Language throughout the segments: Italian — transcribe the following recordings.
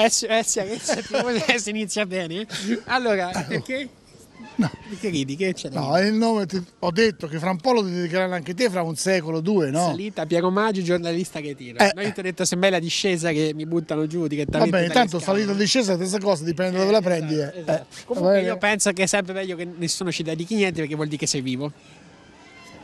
Adesso, adesso, adesso, si inizia bene. Allora, perché? No. Perché ridi? Che c'è? No, il nome ti, ho detto che fra un po' lo dedicheranno anche te, fra un secolo o due, no? Salita Piero Maggi, giornalista che tira. Eh. Noi ti ho detto se mai la discesa che mi buttano giù direttamente. Vabbè, intanto salita discesa è la stessa cosa, dipende da dove la prendi. Eh. Esatto, esatto. Eh. Comunque io penso che è sempre meglio che nessuno ci dedichi niente perché vuol dire che sei vivo.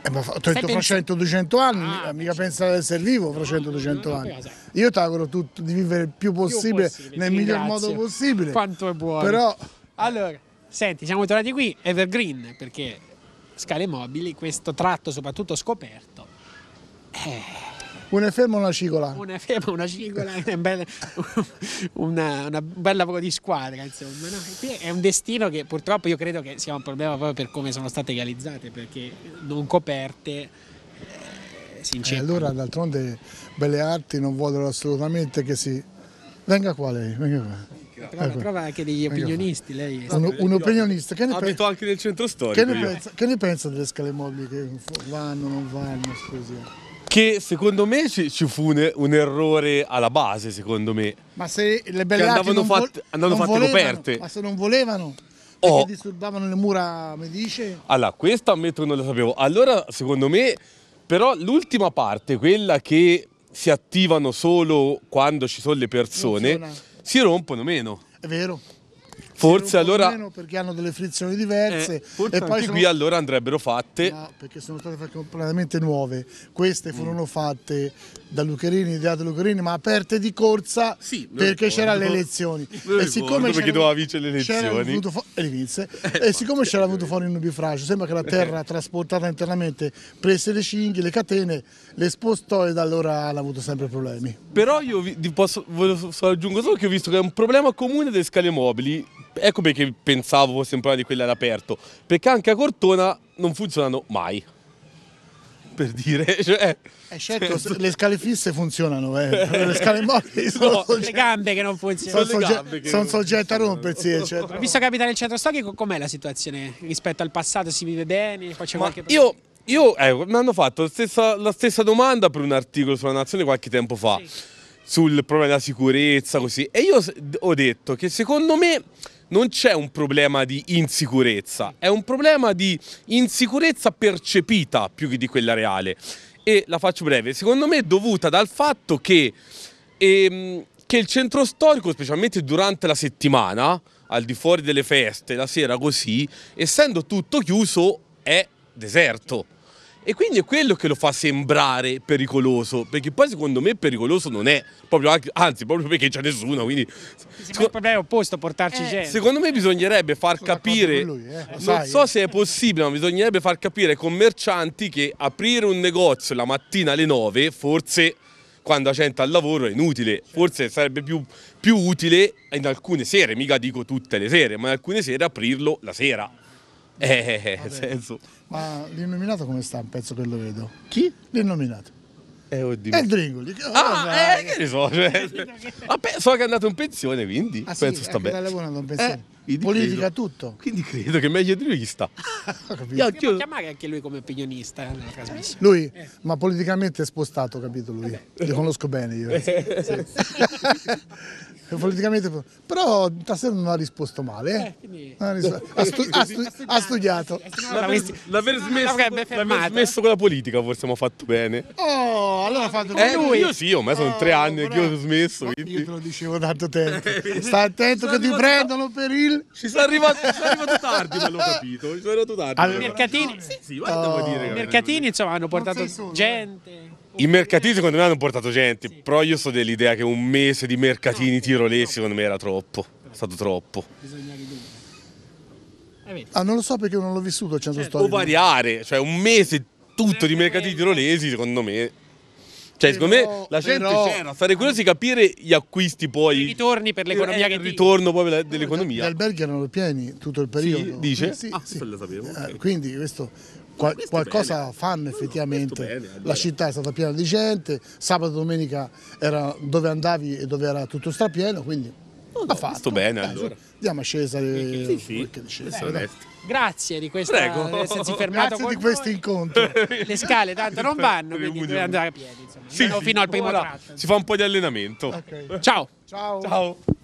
Eh, ma ho detto fra 100-200 anni, ah, mica pensa di essere vivo fra 100-200 anni. Io ti auguro tutto, di vivere il più possibile, più possibile nel miglior modo possibile. Quanto è buono. Però... Allora, senti, siamo tornati qui, Evergreen, perché scale mobili, questo tratto soprattutto scoperto. Eh un ferma o una cicola. Una ferma, una cicola, una bella, una, una bella proprio di squadra, insomma. No, è un destino che purtroppo io credo che sia un problema proprio per come sono state realizzate, perché non coperte E eh, eh, allora d'altronde Belle Arti non vogliono assolutamente che si... Venga qua lei, venga qua. Prova, ecco. prova anche degli opinionisti, lei è un, un opinionista. Che ne Abito anche del centro storico. Che ne, pensa, che ne pensa delle scale mobili che vanno, non vanno, scusi? che secondo me ci, ci fu un, un, errore alla base, secondo me. Ma se le belle che andavano, non fatte, andavano fatte volevano, coperte. Ma se non volevano. Oh. Perché disturbavano le mura, mi dice? Allora, questa ammetto che non la sapevo. Allora, secondo me, però l'ultima parte, quella che si attivano solo quando ci sono le persone, si rompono meno. È vero forse allora meno perché hanno delle frizioni diverse eh, forse e poi sono... qui allora andrebbero fatte no, perché sono state completamente nuove queste furono mm. fatte da Lucherini ideate da Lucherini ma aperte di corsa sì, perché c'erano le elezioni e siccome perché doveva vincere le elezioni fu... e le vinse eh, e siccome c'era avuto eh. fuori un nubifragio sembra che la terra trasportata internamente prese le cinghie le catene le spostò e da allora hanno avuto sempre problemi però io vi posso, aggiungo solo che ho visto che è un problema comune delle scale mobili ecco perché pensavo fosse un problema di quelli all'aperto, perché anche a Cortona non funzionano mai. Per dire, cioè, eh, eh certo, cioè, le scale fisse funzionano, eh. le scale mobili sono no, sogget... le gambe che non funzionano. Sono, sogge... sono soggette a rompersi, eccetera. Eh, Ma visto che abita nel centro storico, com'è la situazione rispetto al passato? Si vive bene? io io eh, mi hanno fatto la stessa, la stessa, domanda per un articolo sulla Nazione qualche tempo fa. Sì sul problema della sicurezza, così. E io ho detto che secondo me non c'è un problema di insicurezza, è un problema di insicurezza percepita più che di quella reale. E la faccio breve, secondo me è dovuta dal fatto che, ehm, che il centro storico, specialmente durante la settimana, al di fuori delle feste, la sera così, essendo tutto chiuso, è deserto. E quindi è quello che lo fa sembrare pericoloso, perché poi secondo me pericoloso non è, proprio anche, anzi proprio perché c'è nessuno, quindi... Sì, il problema è opposto a portarci eh. gente. Secondo me bisognerebbe far Sono capire, lui, eh. non so se è possibile, ma bisognerebbe far capire ai commercianti che aprire un negozio la mattina alle 9 forse quando la gente al lavoro è inutile, forse sarebbe più, più utile in alcune sere, mica dico tutte le sere, ma in alcune sere aprirlo la sera. Eh, eh, eh senso. Ma l'innominato come sta un pezzo che lo vedo? Chi? L'innominato. Eh, oddio. È il Dringoli. Ah, oh, eh, che ne so. Cioè, ah, so che è andato in pensione, quindi. Ah, penso sta bene. Eh. Quindi Politica credo, tutto. Quindi credo che meglio di lui gli sta. Io può chiamare anche lui come opinionista nella trasmissione. Lui, eh. ma politicamente è spostato, capito lui. Eh. Lo conosco bene io. politicamente, però stasera non ha risposto male. Quindi... Ha, ha, stu ha, stu ha, studiato. L'aver smesso, smesso, con la politica forse abbiamo fatto bene. Oh, allora fatto bene. Lui. Io sì, ormai sono oh, tre anni che ho smesso. Quindi. Io te lo dicevo tanto tempo. Sta attento che ti prendono per il ci sono arrivato, arrivato tardi, ma l'ho capito. Ci sono arrivato tardi. Allora, mercatini, sì, sì, guarda, oh. dire, I mercatini, insomma, hanno portato solo, eh. gente. I mercatini secondo me hanno portato gente, sì. però io so dell'idea che un mese di mercatini tirolesi secondo me era troppo, è stato troppo. Bisogna ridurre. Ah, non lo so perché non l'ho vissuto a centro cioè, certo. storico. O variare, cioè un mese tutto di mercatini tirolesi secondo me cioè, secondo me la gente però, sarei curioso di capire gli acquisti poi. I ritorni per l'economia eh, che Il ritorno poi dell'economia. Gli alberghi erano pieni tutto il periodo. Sì, dice? Sì, ah, sì. lo sapevo. Eh, okay. Quindi questo Qual qualcosa fanno effettivamente. No, bene, la città è stata piena di gente, sabato e domenica era dove andavi e dove era tutto strapieno, quindi ha fatto bene allora. Diamo a Cesare sì, sì. Che Grazie di questo essersi fermato Grazie di questo incontro. Le scale tanto non vanno, quindi andare a piedi, insomma. Sì, fino al primo tratto. Si fa un po' di allenamento. Okay. Ciao. Ciao. Ciao.